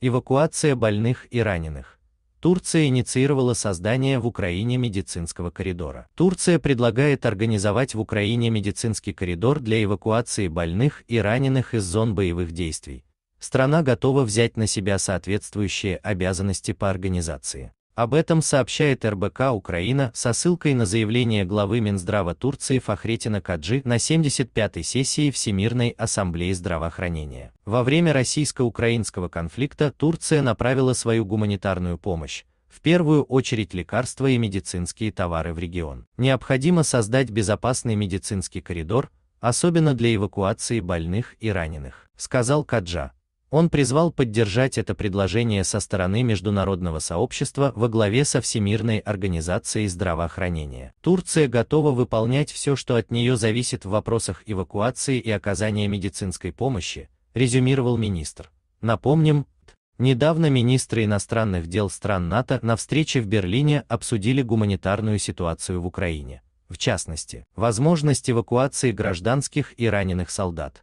Эвакуация больных и раненых. Турция инициировала создание в Украине медицинского коридора. Турция предлагает организовать в Украине медицинский коридор для эвакуации больных и раненых из зон боевых действий. Страна готова взять на себя соответствующие обязанности по организации. Об этом сообщает РБК Украина со ссылкой на заявление главы Минздрава Турции Фахретина Каджи на 75-й сессии Всемирной ассамблеи здравоохранения. Во время российско-украинского конфликта Турция направила свою гуманитарную помощь, в первую очередь лекарства и медицинские товары в регион. Необходимо создать безопасный медицинский коридор, особенно для эвакуации больных и раненых, сказал Каджа. Он призвал поддержать это предложение со стороны международного сообщества во главе со Всемирной организацией здравоохранения. Турция готова выполнять все, что от нее зависит в вопросах эвакуации и оказания медицинской помощи, резюмировал министр. Напомним, недавно министры иностранных дел стран НАТО на встрече в Берлине обсудили гуманитарную ситуацию в Украине, в частности, возможность эвакуации гражданских и раненых солдат